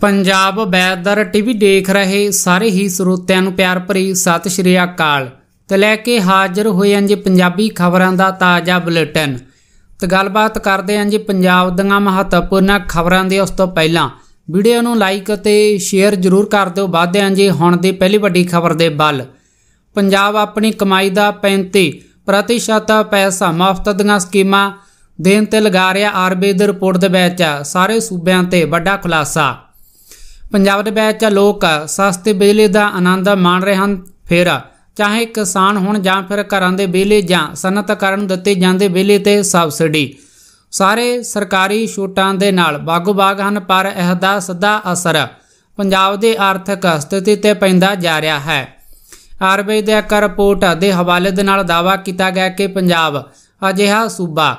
Punjab weather TV ਦੇਖ ਰਹੇ ਸਾਰੇ ਹੀ ਸਰੋਤਿਆਂ ਨੂੰ ਪਿਆਰ ਭਰੀ ਸਤਿ ਸ਼੍ਰੀ ਅਕਾਲ ਤੇ ਲੈ ਕੇ ਹਾਜ਼ਰ ਹੋਏ ਹਾਂ ਜੀ ਪੰਜਾਬੀ ਖਬਰਾਂ ਦਾ ਤਾਜ਼ਾ ਬੁਲੇਟਿਨ ਤੇ ਗੱਲਬਾਤ ਕਰਦੇ ਹਾਂ ਜੀ ਪੰਜਾਬ ਦੀਆਂ ਮਹੱਤਵਪੂਰਨ ਖਬਰਾਂ ਦੇ ਉਸ ਤੋਂ ਪਹਿਲਾਂ ਵੀਡੀਓ ਨੂੰ ਲਾਈਕ ਤੇ ਸ਼ੇਅਰ ਜ਼ਰੂਰ ਕਰ ਦਿਓ ਵਾਧੇ ਹਾਂ ਜੀ ਹੁਣ ਦੀ ਪਹਿਲੀ ਵੱਡੀ ਖਬਰ ਦੇ ਵੱਲ ਪੰਜਾਬ ਆਪਣੀ ਕਮਾਈ ਦਾ 35% ਪੈਸਾ ਮਾਫਤ ਦੀਆਂ ਸਕੀਮਾਂ ਦੇਣ ਤੇ ਲਗਾ ਰਿਹਾ ਆਰਬੀਆਈ ਦੀ ਰਿਪੋਰਟ ਦੇ ਵਿੱਚ ਸਾਰੇ ਸੂਬਿਆਂ ਤੇ ਵੱਡਾ ਖੁਲਾਸਾ ਪੰਜਾਬ ਦੇ ਵਿੱਚ ਲੋਕ ਸਸਤੇ ਬਿਜਲੀ ਦਾ ਆਨੰਦ ਮਾਣ ਰਹੇ ਹਨ ਫਿਰ ਚਾਹੇ ਕਿਸਾਨ ਹੋਣ ਜਾਂ ਫਿਰ ਘਰਾਂ ਦੇ ਬਿਜਲੀ ਜਾਂ ਸਨਤ ਕਰਨ ਦਿੱਤੇ ਜਾਂਦੇ ਬਿਜਲੀ ਤੇ ਸਬਸਿਡੀ ਸਾਰੇ ਸਰਕਾਰੀ ਛੋਟਾਂ ਦੇ ਨਾਲ ਬਾਗੋ-ਬਾਗ ਹਨ ਪਰ ਇਹ ਦਾ ਸਿੱਧਾ ਅਸਰ ਪੰਜਾਬ ਦੇ ਆਰਥਿਕ ਸਥਿਤੀ ਤੇ ਪੈਂਦਾ ਜਾ ਰਿਹਾ ਹੈ ਆਰਬੀਆਈ ਦੇ ਇੱਕ ਰਿਪੋਰਟ ਦੇ ਹਵਾਲੇ ਦੇ ਨਾਲ ਦਾਵਾ ਕੀਤਾ ਗਿਆ ਕਿ ਪੰਜਾਬ ਅਜਿਹਾ ਸੂਬਾ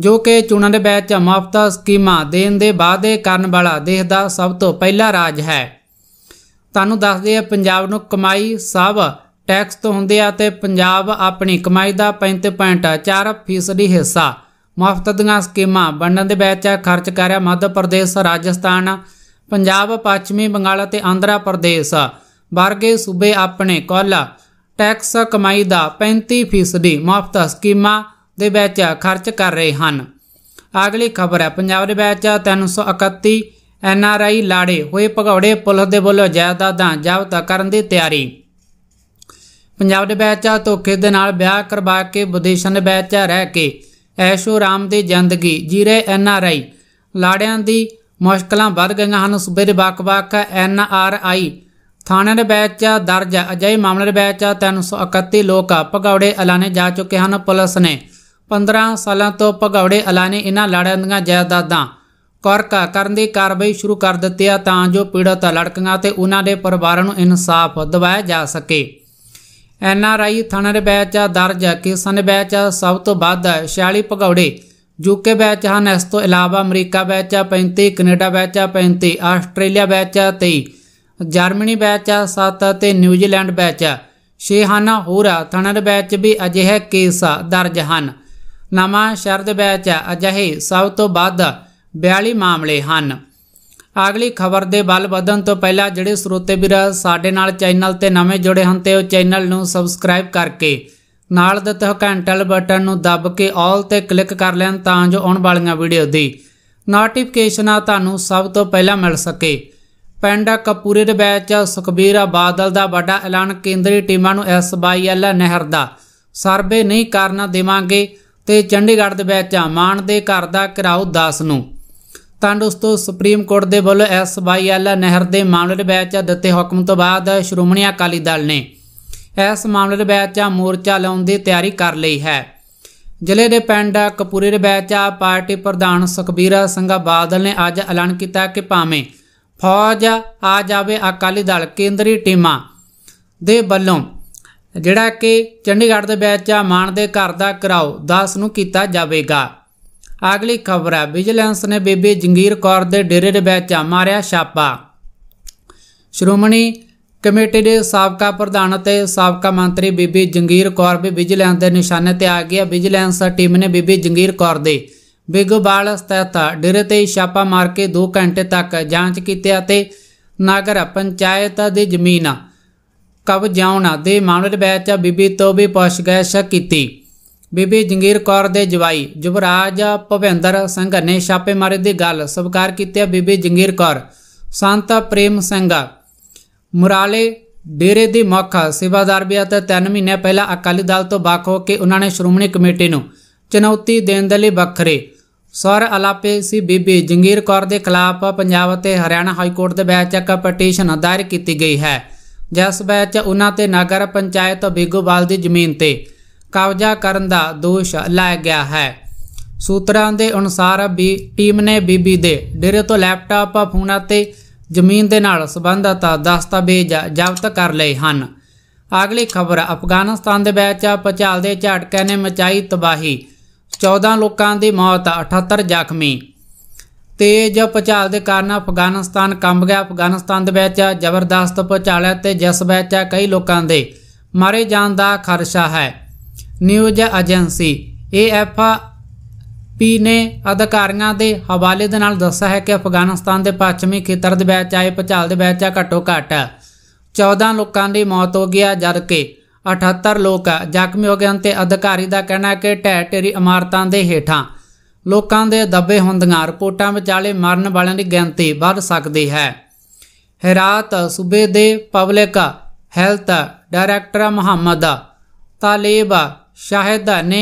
ਜੋ ਕਿ ਚੋਣਾਂ ਦੇ ਵਿੱਚ ਮਾਫਤਾ ਸਕੀਮਾਂ ਦੇਣ ਦੇ ਵਾਅਦੇ ਕਰਨ ਵਾਲਾ ਦੇਸ਼ ਦਾ ਸਭ ਤੋਂ ਪਹਿਲਾ ਰਾਜ ਹੈ ਤੁਹਾਨੂੰ ਦੱਸਦੇ ਆ ਪੰਜਾਬ ਨੂੰ ਕਮਾਈ ਸਭ ਟੈਕਸ ਤੋਂ ਹੁੰਦੇ ਆ ਤੇ ਪੰਜਾਬ ਆਪਣੀ ਕਮਾਈ ਦਾ 35.4% ਹਿੱਸਾ ਮੁਫਤ ਦੀਆਂ ਸਕੀਮਾਂ ਵੰਡਣ ਦੇ ਵਿੱਚ ਖਰਚ ਕਰ ਰਿਹਾ ਮੱਧ ਪ੍ਰਦੇਸ਼ ਰਾਜਸਥਾਨ ਪੰਜਾਬ ਪੱਛਮੀ ਬੰਗਾਲ ਅਤੇ ਆਂਧਰਾ ਪ੍ਰਦੇਸ਼ ਵਰਗੇ ਸੂਬੇ ਆਪਣੇ ਕੁੱਲ ਟੈਕਸ ਕਮਾਈ ਦਾ 35% ਮੁਫਤ ਸਕੀਮਾਂ ਦੇ ਵਿੱਚ ਖਰਚ ਕਰ ਰਹੇ ਹਨ ਅਗਲੀ ਖਬਰ ਹੈ ਪੰਜਾਬ ਦੇ ਵਿੱਚ 331 ਐਨ ਆਰ ਆਈ ਲਾੜੇ ਹੋਏ ਭਗੌੜੇ ਪੁਲਿਸ ਦੇ ਵੱਲੋਂ ਜਾਇਦਾਦਾਂ ਜ਼ਬਤ ਕਰਨ ਦੀ ਤਿਆਰੀ ਪੰਜਾਬ ਦੇ ਵਿੱਚ ਧੋਖੇ ਦੇ ਨਾਲ ਵਿਆਹ ਕਰਵਾ ਕੇ ਵਿਦੇਸ਼ਾਂ ਦੇ ਵਿੱਚ ਰਹਿ ਕੇ ਐਸ਼ੋ ਰਾਮ ਦੀ ਜ਼ਿੰਦਗੀ ਜੀਰੇ ਐਨ ਆਰ ਆਈ ਲਾੜਿਆਂ ਦੀ ਮੁਸ਼ਕਲਾਂ ਵੱਧ ਗਈਆਂ ਹਨ ਸੂਬੇ ਦੇ ਬਾਕ ਐਨ ਆਰ ਆਈ ਥਾਣੇ ਦੇ ਵਿੱਚ ਦਰਜ ਅਜਿਹੇ ਮਾਮਲੇ ਦੇ ਵਿੱਚ 331 ਲੋਕ ਭਗੌੜੇ ਐਲਾਨੇ ਜਾ ਚੁੱਕੇ ਹਨ ਪੁਲਿਸ ਨੇ 15 ਸਾਲਾਂ ਤੋਂ ਭਗੌੜੇ ਐਲਾਨੇ ਇਹਨਾਂ ਲੜਕੀਆਂ ਜਾਇਦਾਦਾਂ ਕਰਕਾ ਕਰਨ ਦੀ ਕਾਰਵਾਈ ਸ਼ੁਰੂ ਕਰ ਦਿੱਤੀ ਆ ਤਾਂ ਜੋ ਪੀੜਤ ਲੜਕੀਆਂ ਤੇ ਉਹਨਾਂ ਦੇ ਪਰਿਵਾਰਾਂ ਨੂੰ ਇਨਸਾਫ ਦਿਵਾਇਆ ਜਾ ਸਕੇ ਐਨ ਆਰ ਆਈ ਥਾਣਾ ਦੇ ਬੈਚ ਦਰਜ ਕਿਸਨ ਬੈਚ ਸਭ ਤੋਂ ਵੱਧ 46 ਭਗੌੜੇ ਯੂਕੇ ਬੈਚ ਹਨ ਇਸ ਤੋਂ ਇਲਾਵਾ America batch 35 Canada batch 35 Australia batch 23 Germany batch 7 ਤੇ ਨਿਊਜ਼ੀਲੈਂਡ ਬੈਚ 6 ਹਨ ਹੋਰ ਥਾਣਾ ਦੇ ਬੈਚ ਵੀ ਅਜਿਹੇ ਕੇਸ ਦਰਜ ਹਨ ਨਵਾਂ ਸ਼ਰਦ ਬੈਚ ਅਜਿਹੇ ਸਭ ਤੋਂ ਵੱਧ 42 ਮਾਮਲੇ ਹਨ ਅਗਲੀ ਖਬਰ ਦੇ ਵੱਲ ਵਧਣ ਤੋਂ ਪਹਿਲਾਂ ਜਿਹੜੇ ਸਰੋਤੇ ਵੀਰ ਸਾਡੇ ਨਾਲ ਚੈਨਲ ਤੇ ਨਵੇਂ ਜੁੜੇ ਹਨ ਤੇ ਉਹ ਚੈਨਲ ਨੂੰ ਸਬਸਕ੍ਰਾਈਬ ਕਰਕੇ ਨਾਲ ਦਿੱਤੇ ਹੋਏ ਘੰਟਲ ਬਟਨ ਨੂੰ ਦਬ ਕੇ ਆਲ ਤੇ ਕਲਿੱਕ ਕਰ ਲੈਣ ਤਾਂ ਜੋ ਆਉਣ ਵਾਲੀਆਂ ਵੀਡੀਓ ਦੀ ਨੋਟੀਫਿਕੇਸ਼ਨਾਂ ਤੁਹਾਨੂੰ ਸਭ ਤੋਂ ਪਹਿਲਾਂ ਮਿਲ ਸਕੇ ਪਿੰਡ ਕਪੂਰੇ ਦੇ ਵਿੱਚ ਸੁਖਬੀਰ ਬਾਦਲ ਦਾ ਵੱਡਾ ਐਲਾਨ ਕੇਂਦਰੀ ਟੀਮਾਂ ਨੂੰ ਐਸਬਾਈਐਲ ਨਹਿਰ ਦਾ ਸਰਵੇ ਨਹੀਂ ਕਰਨਾ ਦੇਵਾਂਗੇ ਤੇ ਚੰਡੀਗੜ੍ਹ ਦੇ ਵਿੱਚ ਮਾਨ ਦੇ ਘਰ ਦਾ ਘਿਰਾਓ 10 ਨੂੰ ਤਾਂ ਦੋਸਤੋ ਸੁਪਰੀਮ ਕੋਰਟ ਦੇ ਵੱਲੋਂ ਐਲ ਨਹਿਰ ਦੇ ਮਾਮਲੇ ਦੇ ਵਿੱਚ ਦਿੱਤੇ ਹੁਕਮ ਤੋਂ ਬਾਅਦ ਸ਼੍ਰੋਮਣੀ ਅਕਾਲੀ ਦਲ ਨੇ ਇਸ ਮਾਮਲੇ ਦੇ ਵਿੱਚ ਮੋਰਚਾ ਲਾਉਣ ਦੀ ਤਿਆਰੀ ਕਰ ਲਈ ਹੈ ਜ਼ਿਲ੍ਹੇ ਦੇ ਪਿੰਡ ਕਪੂਰੇ ਦੇ ਵਿੱਚ ਪਾਰਟੀ ਪ੍ਰਧਾਨ ਸੁਖਬੀਰ ਸਿੰਘ ਬਾਦਲ ਨੇ ਅੱਜ ਐਲਾਨ ਕੀਤਾ ਕਿ ਭਾਵੇਂ ਫੌਜ ਆ ਜਾਵੇ ਅਕਾਲੀ ਦਲ ਕੇਂਦਰੀ ਟੀਮਾਂ ਦੇ ਵੱਲੋਂ ਜਿਹੜਾ ਕਿ ਚੰਡੀਗੜ੍ਹ ਦੇ ਵਿੱਚ ਆ ਮਾਨ ਦੇ ਘਰ ਦਾ ਕਰਾਓ 10 ਨੂੰ ਕੀਤਾ ਜਾਵੇਗਾ ਅਗਲੀ ਖਬਰ ਹੈ ਵਿਜੀਲੈਂਸ ਨੇ ਬੇਬੇ ਜੰਗੀਰ ਕੌਰ ਦੇ ਡੇਰੇ ਦੇ ਵਿੱਚ ਮਾਰਿਆ ਛਾਪਾ ਸ਼੍ਰੋਮਣੀ ਕਮੇਟੀ ਦੇ ਸਾਬਕਾ ਪ੍ਰਧਾਨ ਅਤੇ ਸਾਬਕਾ ਮੰਤਰੀ ਬੀਬੀ ਜੰਗੀਰ ਕੌਰ ਵੀ ਵਿਜੀਲੈਂਸ ਦੇ ਨਿਸ਼ਾਨੇ ਤੇ ਆ ਗਿਆ ਵਿਜੀਲੈਂਸ ਟੀਮ ਨੇ ਬੀਬੀ ਜੰਗੀਰ ਕੌਰ ਦੇ ਬਿਗੋਬਾਲ ਸਥਿਤ ਡੇਰੇ ਤੇ ਛਾਪਾ ਮਾਰ ਕੇ 2 ਘੰਟੇ ਤੱਕ ਜਾਂਚ ਕੀਤੀ ਅਤੇ ਨਗਰ ਪੰਚਾਇਤ ਦੀ ਜ਼ਮੀਨਾਂ ਕਬ ਜਾਉਣਾ ਦੇ ਮਾਮਲੇ ਵਿੱਚ ਬੀਬੀ ਤੋਂ ਵੀ ਸ਼ੱਕ ਕੀਤੀ ਬੀਬੀ ਜੰਗੀਰ ਕੌਰ ਦੇ ਜਵਾਈ ਜੁਬਰਾਜ ਭਵਿੰਦਰ ਸਿੰਘ ਨੇ ਮਾਰੇ ਦੀ ਗੱਲ ਸਵਾਰ ਕੀਤੀ ਹੈ ਬੀਬੀ ਜੰਗੀਰ ਕੌਰ ਸੰਤ ਪ੍ਰੇਮ ਸਿੰਘ ਮੁਰਾਲੇ ਡੇਰੇ ਦੀ ਮੁੱਖ ਸੇਵਾਦਾਰ ਵੀ ਅਤੇ 3 ਮਹੀਨੇ ਪਹਿਲਾਂ ਅਕਾਲੀ ਦਲ ਤੋਂ ਵੱਖ ਹੋ ਕੇ ਉਹਨਾਂ ਨੇ ਸ਼੍ਰੋਮਣੀ ਕਮੇਟੀ ਨੂੰ ਚੁਣੌਤੀ ਦੇਣ ਦੇ ਲਈ ਵੱਖਰੇ ਸਰ ਅਲਾਪੇ ਸੀ ਬੀਬੀ ਜੰਗੀਰ ਕੌਰ ਦੇ ਖਿਲਾਫ ਪੰਜਾਬ ਅਤੇ ਹਰਿਆਣਾ ਹਾਈ ਕੋਰਟ ਦੇ ਵਿੱਚ ਇੱਕ ਪਟੀਸ਼ਨ ਦਾਇਰ ਕੀਤੀ ਗਈ ਹੈ ਜਿਸ ਵਿੱਚ ਉਹਨਾਂ ਤੇ ਨਗਰ ਪੰਚਾਇਤ ਬੇਗੋਵਾਲ ਦੀ ਜ਼ਮੀਨ ਤੇ ਕਬਜ਼ਾ ਕਰਨ ਦਾ ਦੋਸ਼ ਲਾਇਆ ਗਿਆ ਹੈ ਸੂਤਰਾਂ ਦੇ ਅਨੁਸਾਰ ਵੀ ਟੀਮ ਨੇ ਬੀਬੀ ਦੇ ਡੇਰੇ ਤੋਂ ਲੈਪਟਾਪ ਫੋਨ ਅਤੇ ਜ਼ਮੀਨ ਦੇ ਨਾਲ ਸੰਬੰਧਤ ਦਸਤਾਵੇਜ਼ ਜ਼ਬਤ ਕਰ ਲਏ ਹਨ ਅਗਲੀ ਖਬਰ ਅਫਗਾਨਿਸਤਾਨ ਦੇ ਵਿੱਚ ਪਚਾਲ ਦੇ ਝਟਕੇ ਨੇ ਮਚਾਈ ਤਬਾਹੀ 14 ਲੋਕਾਂ ਦੀ ਮੌਤ 78 ਜ਼ਖਮੀ ਤੇਜ਼ ਭੁਚਾਲ ਦੇ ਕਾਰਨ ਅਫਗਾਨਿਸਤਾਨ ਕੰਬ ਗਿਆ ਅਫਗਾਨਿਸਤਾਨ ਦੇ ਵਿੱਚ ਜ਼ਬਰਦਸਤ ਭੁਚਾਲ ਹੈ ਤੇ ਜਿਸ ਵਿੱਚ ਕਈ ਲੋਕਾਂ ਦੇ ਮਾਰੇ ਜਾਣ ਦਾ ਖਰਸ਼ਾ ਹੈ ਨਿਊਜ਼ ਏਜੰਸੀ ਏਐਫ ਪੀ ਨੇ ਅਧਿਕਾਰੀਆਂ ਦੇ ਹਵਾਲੇ ਦੇ ਨਾਲ ਦੱਸਿਆ ਹੈ ਕਿ ਅਫਗਾਨਿਸਤਾਨ ਦੇ ਪੱਛਮੀ ਖੇਤਰ ਦੇ ਵਿੱਚ ਆਏ ਭੁਚਾਲ ਦੇ ਵਿੱਚ ਘੱਟੋ ਘੱਟ 14 ਲੋਕਾਂ ਦੀ ਮੌਤ ਹੋ ਗਈ ਜਦਕਿ 78 ਲੋਕ ਜ਼ਖਮੀ ਹੋ ਗਏ ਹਨ ਤੇ ਅਧਿਕਾਰੀ ਦਾ ਕਹਿਣਾ ਹੈ ਕਿ ਢਹਿ ਢੇਰੀ ਇਮਾਰਤਾਂ ਦੇ ਹੇਠਾਂ ਲੋਕਾਂ ਦੇ ਦੱਬੇ ਹੁੰਦੀਆਂ ਰਿਪੋਰਟਾਂ ਵਿਚਾਲੇ ਮਰਨ ਵਾਲਿਆਂ ਦੀ ਗਿਣਤੀ ਵੱਧ ਸਕਦੀ ਹੈ ਹਰਾਤ ਸੂਬੇ ਦੇ public health director Muhammad Taleb Shahid ਨੇ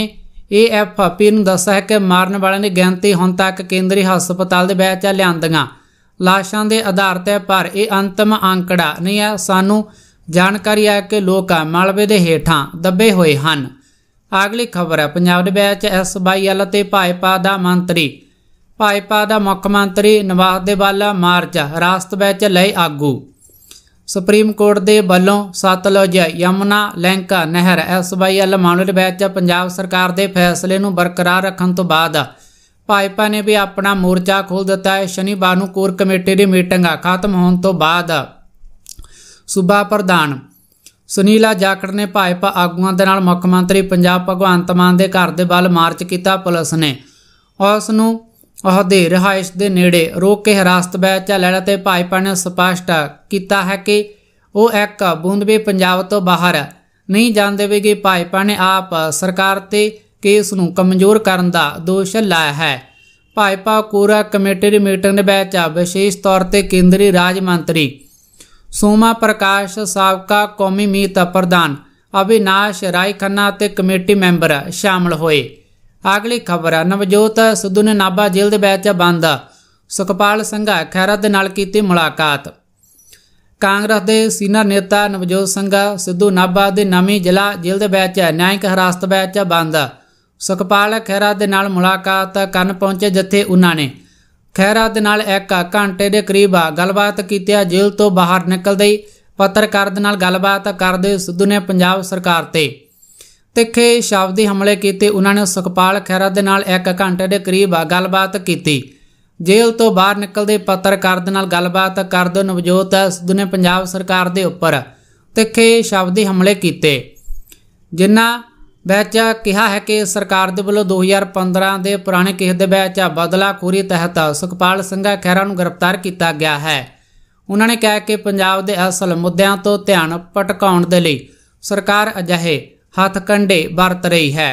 ਏਐਫਪੀ ਨੂੰ ਦੱਸਿਆ ਕਿ ਮਰਨ ਵਾਲਿਆਂ ਦੀ ਗਿਣਤੀ ਹੁਣ ਤੱਕ ਕੇਂਦਰੀ ਹਸਪਤਾਲ ਦੇ ਵਿੱਚ ਲਿਆਂਦੀਆਂ ਲਾਸ਼ਾਂ ਦੇ ਆਧਾਰ ਤੇ ਪਰ ਇਹ ਅੰਤਮ ਅੰਕੜਾ ਨਹੀਂ ਹੈ ਸਾਨੂੰ ਜਾਣਕਾਰੀ ਹੈ ਕਿ ਲੋਕ ਮਲਬੇ ਦੇ ਹੇਠਾਂ ਦੱਬੇ ਹੋਏ ਹਨ ਅਗਲੀ ਖਬਰ ਹੈ ਪੰਜਾਬ ਦੇ ਵਿੱਚ ਐਸਬੀਐਲ ਤੇ ਭਾਈਪਾ ਦਾ ਮੰਤਰੀ ਭਾਈਪਾ ਦਾ ਮੁੱਖ ਮੰਤਰੀ ਨਵਾਜ਼ ਦੇ ਵਾਲਾ ਮਾਰਚ ਰਾਸਤ ਵਿੱਚ ਲਈ ਆਗੂ ਸੁਪਰੀਮ ਕੋਰਟ ਦੇ ਵੱਲੋਂ ਸਤਲੁਜ ਯਮਨਾ ਲਿੰਕ ਨਹਿਰ ਐਸਬੀਐਲ ਮਾਮਲੇ ਵਿੱਚ ਪੰਜਾਬ ਸਰਕਾਰ ਦੇ ਫੈਸਲੇ ਨੂੰ ਬਰਕਰਾਰ ਰੱਖਣ ਤੋਂ ਬਾਅਦ ਭਾਈਪਾ ਨੇ ਵੀ ਆਪਣਾ ਮੋਰਚਾ ਖੋਲ ਦਿੱਤਾ ਹੈ ਸ਼ਨੀਵਾਰ ਨੂੰ ਕੋਰ ਕਮੇਟੀ ਦੀ ਮੀਟਿੰਗ ਖਤਮ ਹੋਣ ਤੋਂ ਬਾਅਦ ਸੂਬਾ ਪ੍ਰਧਾਨ ਸੁਨੀਲਾ ਜਾਖੜ ਨੇ ਭਾਜਪਾ ਆਗੂਆਂ ਦੇ ਨਾਲ ਮੁੱਖ ਮੰਤਰੀ ਪੰਜਾਬ ਭਗਵੰਤ ਮਾਨ ਦੇ ਘਰ ਦੇ ਬਲ ਮਾਰਚ ਕੀਤਾ ਪੁਲਿਸ ਨੇ ਉਸ ਨੂੰ ਉਹਦੇ ਰਹਾਇਸ਼ ਦੇ ਨੇੜੇ ਰੋਕ ਕੇ ਹਰਾਸਤ ਵਿੱਚ ਲੈਣ ਤੇ ਭਾਜਪਾ ਨੇ ਸਪਸ਼ਟ ਕੀਤਾ ਹੈ ਕਿ ਉਹ ਇੱਕ ਬੂੰਦ ਵੀ ਪੰਜਾਬ ਤੋਂ ਬਾਹਰ ਨਹੀਂ ਜਾਣ ਦੇਵੇਗੀ ਭਾਜਪਾ ਨੇ ਆਪ ਸਰਕਾਰ ਤੇ ਕੇਸ ਨੂੰ ਕਮਜ਼ੋਰ ਕਰਨ ਦਾ ਦੋਸ਼ ਲਾਇਆ ਹੈ ਭਾਜਪਾ ਕੋਰਾ ਕਮੇਟੀ ਦੀ ਮੀਟਿੰਗ ਦੇ ਵਿੱਚ ਵਿਸ਼ੇਸ਼ ਤੌਰ ਤੇ ਕੇਂਦਰੀ ਰਾਜ ਮੰਤਰੀ ਸੋਮਾ ਪ੍ਰਕਾਸ਼ ਸਾਬਕਾ ਕੌਮੀ ਮੀਤ ਪ੍ਰਧਾਨ ਅਭਿਨਾਸ਼ ਰਾਏ ਖੰਨਾ ਤੇ ਕਮੇਟੀ ਮੈਂਬਰ ਸ਼ਾਮਲ ਹੋਏ ਅਗਲੀ ਖਬਰ ਨਵਜੋਤ ਸਿੱਧੂ ਨੇ ਨਾਬਾ ਜੇਲ੍ਹ ਦੇ ਵਿੱਚ ਬੰਦ ਸੁਖਪਾਲ ਸੰਘਾ ਖੈਰਾ ਦੇ ਨਾਲ ਕੀਤੀ ਮੁਲਾਕਾਤ ਕਾਂਗਰਸ ਦੇ ਸੀਨੀਅਰ ਨੇਤਾ ਨਵਜੋਤ ਸੰਘਾ ਸਿੱਧੂ ਨਾਬਾ ਦੇ ਨਵੇਂ ਜ਼ਿਲ੍ਹਾ ਜੇਲ੍ਹ ਦੇ ਵਿੱਚ ਨਿਆਂਇਕ ਹਰਾਸਤ ਵਿੱਚ ਬੰਦ ਸੁਖਪਾਲ ਖੈਰਾ ਦੇ ਨਾਲ ਮੁਲਾਕਾਤ ਕਰਨ ਪਹੁੰਚੇ ਜਿੱਥੇ ਉਹਨਾਂ ਨੇ ਖੈਰਾ ਦੇ ਨਾਲ ਇੱਕ ਘੰਟੇ ਦੇ ਕਰੀਬ ਗੱਲਬਾਤ ਕੀਤੀ ਜੇਲ੍ਹ ਤੋਂ ਬਾਹਰ ਨਿਕਲਦੇ ਹੀ ਪੱਤਰਕਾਰ ਦੇ ਨਾਲ ਗੱਲਬਾਤ ਕਰਦੇ ਸਿੱਧੂ ਨੇ ਪੰਜਾਬ ਸਰਕਾਰ ਤੇ ਤਿੱਖੇ ਸ਼ਬਦੀ ਹਮਲੇ ਕੀਤੇ ਉਹਨਾਂ ਨੇ ਸੁਖਪਾਲ ਖੈਰਾ ਦੇ ਨਾਲ 1 ਘੰਟੇ ਦੇ ਕਰੀਬ ਗੱਲਬਾਤ ਕੀਤੀ ਜੇਲ੍ਹ ਤੋਂ ਬਾਹਰ ਨਿਕਲਦੇ ਪੱਤਰਕਾਰ ਦੇ ਨਾਲ ਗੱਲਬਾਤ ਕਰਦੇ ਨਵਜੋਤ ਸਿੱਧੂ ਨੇ ਪੰਜਾਬ ਸਰਕਾਰ ਦੇ ਉੱਪਰ ਤਿੱਖੇ ਸ਼ਬਦੀ ਹਮਲੇ ਕੀਤੇ ਜਿਨ੍ਹਾਂ ਵਿੱਚ ਕਿਹਾ ਹੈ ਕਿ ਸਰਕਾਰ ਦੇ ਵੱਲੋਂ 2015 ਦੇ ਪੁਰਾਣੇ ਕੇਸ ਦੇ ਵਿੱਚ ਬਦਲਾਖੋਰੀ ਤਹਿਤ ਸੁਖਪਾਲ ਸਿੰਘ ਖਹਿਰਾ ਨੂੰ ਗ੍ਰਿਫਤਾਰ ਕੀਤਾ ਗਿਆ ਹੈ ਉਹਨਾਂ ਨੇ ਕਿਹਾ ਕਿ ਪੰਜਾਬ ਦੇ ਅਸਲ ਮੁੱਦਿਆਂ ਤੋਂ ਧਿਆਨ ਪਟਕਾਉਣ ਦੇ ਲਈ ਸਰਕਾਰ ਅਜਿਹੇ ਹੱਥ ਕੰਡੇ ਵਰਤ ਰਹੀ ਹੈ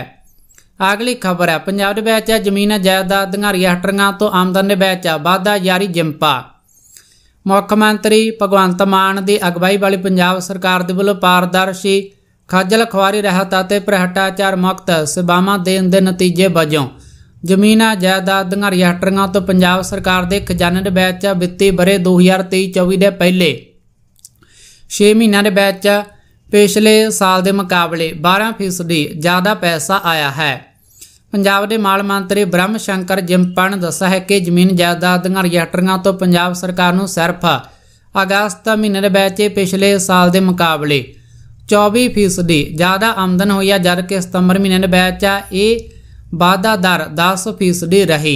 ਅਗਲੀ ਖਬਰ ਹੈ ਪੰਜਾਬ ਦੇ ਵਿੱਚ ਜ਼ਮੀਨਾਂ ਜਾਇਦਾਦ ਦੀਆਂ ਹਟਰੀਆਂ ਤੋਂ ਆਮਦਨ ਦੇ ਵਿੱਚ ਵਾਧਾ ਜਾਰੀ ਜਿੰਪਾ ਮੁੱਖ ਮੰਤਰੀ ਭਗਵੰਤ ਮਾਨ ਦੀ ਅਗਵਾਈ ਵਾਲੀ ਪੰਜਾਬ ਸਰਕਾਰ ਦੇ ਵੱਲੋਂ ਪਾਰਦਰਸ਼ੀ ਖਾਜਲ ਖਵਾਰੀ ਰਹਿਤ ਅਤੇ ਭ੍ਰਿਸ਼ਟਾਚਾਰ ਮੁਕਤ ਸਬਾਮਾ ਦੇਣ ਦੇ ਨਤੀਜੇ ਵਜੋਂ ਜ਼ਮੀਨਾਂ ਜਾਇਦਾਦ ਦੀਆਂ ਰਜਿਸਟਰੀਆਂ ਤੋਂ ਪੰਜਾਬ ਸਰਕਾਰ ਦੇ ਖਜ਼ਾਨੇ ਦੇ ਵਿੱਚ ਵਿੱਤੀ ਬਰੇ 2023-24 ਦੇ ਪਹਿਲੇ 6 ਮਹੀਨਿਆਂ ਦੇ ਵਿੱਚ ਪਿਛਲੇ ਸਾਲ ਦੇ ਮੁਕਾਬਲੇ 12% ਜ਼ਿਆਦਾ ਪੈਸਾ ਆਇਆ ਹੈ ਪੰਜਾਬ ਦੇ ਮਾਲ ਮੰਤਰੀ ਬ੍ਰਹਮ ਸ਼ੰਕਰ ਜਿੰਪਣ ਦੱਸਿਆ ਹੈ ਕਿ ਜ਼ਮੀਨ ਜਾਇਦਾਦ ਦੀਆਂ ਰਜਿਸਟਰੀਆਂ ਤੋਂ ਪੰਜਾਬ ਸਰਕਾਰ ਨੂੰ ਸਿਰਫ ਅਗਸਤ ਮਹੀਨੇ ਦੇ ਵਿੱਚ ਪਿਛਲੇ ਸਾਲ ਦੇ ਮੁਕਾਬਲੇ 24 ਫੀਸਦੀ ਜ਼ਿਆਦਾ ਆਮਦਨ ਹੋਈ ਹੈ ਜਦ ਕਿ ਸਤੰਬਰ ਮਹੀਨੇ ਦੇ ਵਿੱਚ ਇਹ ਵਾਧਾ ਦਰ 10 ਫੀਸਦੀ ਰਹੀ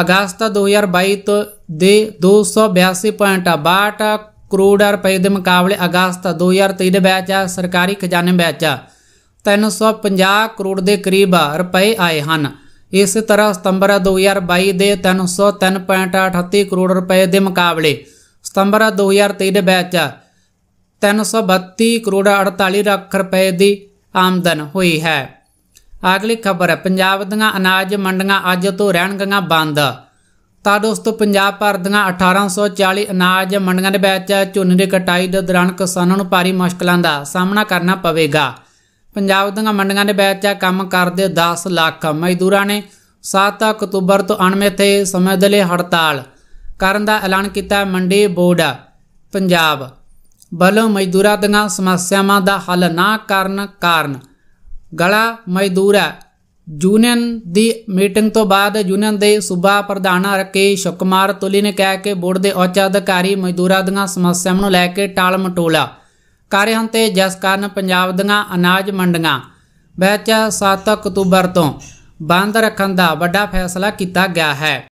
ਅਗਸਤ 2022 ਤੋਂ ਦੇ 282.62 ਕਰੋੜ ਰੁਪਏ ਦੇ ਮੁਕਾਬਲੇ ਅਗਸਤ 2023 ਦੇ ਵਿੱਚ ਸਰਕਾਰੀ ਖਜ਼ਾਨੇ ਵਿੱਚ 350 ਕਰੋੜ ਦੇ ਕਰੀਬ ਰੁਪਏ ਆਏ ਹਨ ਇਸ ਤਰ੍ਹਾਂ ਸਤੰਬਰ 2022 ਦੇ 303.38 ਕਰੋੜ ਰੁਪਏ ਦੇ ਮੁਕਾਬਲੇ ਸਤੰਬਰ 2023 ਦੇ ਵਿੱਚ 332 ਕਰੋੜ 48 ਲੱਖ ਰੁਪਏ ਦੀ ਆਮਦਨ ਹੋਈ ਹੈ ਅਗਲੀ ਖਬਰ ਹੈ ਪੰਜਾਬ ਦੀਆਂ ਅਨਾਜ ਮੰਡੀਆਂ ਅੱਜ ਤੋਂ ਰਹਿਣਗੀਆਂ ਬੰਦ ਤਾਂ ਦੋਸਤੋ ਪੰਜਾਬ ਭਰ ਦੀਆਂ 1840 ਅਨਾਜ ਮੰਡੀਆਂ ਦੇ ਵਿੱਚ ਝੋਨੇ ਦੀ ਕਟਾਈ ਦੇ ਦੌਰਾਨ ਕਿਸਾਨਾਂ ਨੂੰ ਭਾਰੀ ਮੁਸ਼ਕਲਾਂ ਦਾ ਸਾਹਮਣਾ ਕਰਨਾ ਪਵੇਗਾ ਪੰਜਾਬ ਦੀਆਂ ਮੰਡੀਆਂ ਦੇ ਵਿੱਚ ਕੰਮ ਕਰਦੇ 10 ਲੱਖ ਮਜ਼ਦੂਰਾਂ ਨੇ 7 ਅਕਤੂਬਰ ਤੋਂ ਅਣਮਿੱਥੇ ਸਮੇਂ ਦੇ ਲਈ ਹੜਤਾਲ ਕਰਨ ਦਾ ਐਲਾਨ ਕੀਤਾ ਮੰਡੀ ਬੋਰਡ ਪੰਜਾਬ ਵੱਲੋਂ ਮਜ਼ਦੂਰਾਂ ਦੀਆਂ ਸਮੱਸਿਆਵਾਂ ਦਾ ਹੱਲ ਨਾ ਕਰਨ ਕਾਰਨ ਗਲਾ ਮਜ਼ਦੂਰਾ ਯੂਨੀਅਨ ਦੀ ਮੀਟਿੰਗ ਤੋਂ ਬਾਅਦ ਯੂਨੀਅਨ ਦੇ ਸੂਬਾ ਪ੍ਰਧਾਨ ਰਕੇ ਸ਼ੁਕਮਾਰ ਤੁਲੀ ਨੇ ਕਿਹਾ ਕਿ ਬੋਰਡ ਦੇ ਉੱਚ ਅਧਿਕਾਰੀ ਮਜ਼ਦੂਰਾਂ ਦੀਆਂ ਸਮੱਸਿਆਵਾਂ ਨੂੰ ਲੈ ਕੇ ਟਾਲ ਮਟੋਲਾ ਕਰ ਰਹੇ ਹਨ ਤੇ ਜਿਸ ਕਾਰਨ ਪੰਜਾਬ ਦੀਆਂ ਅਨਾਜ ਮੰਡੀਆਂ ਵਿੱਚ 7 ਅਕਤੂਬਰ ਤੋਂ ਬੰਦ ਰੱਖਣ ਦਾ ਵੱਡਾ ਫੈਸਲਾ ਕੀਤਾ ਗਿਆ ਹੈ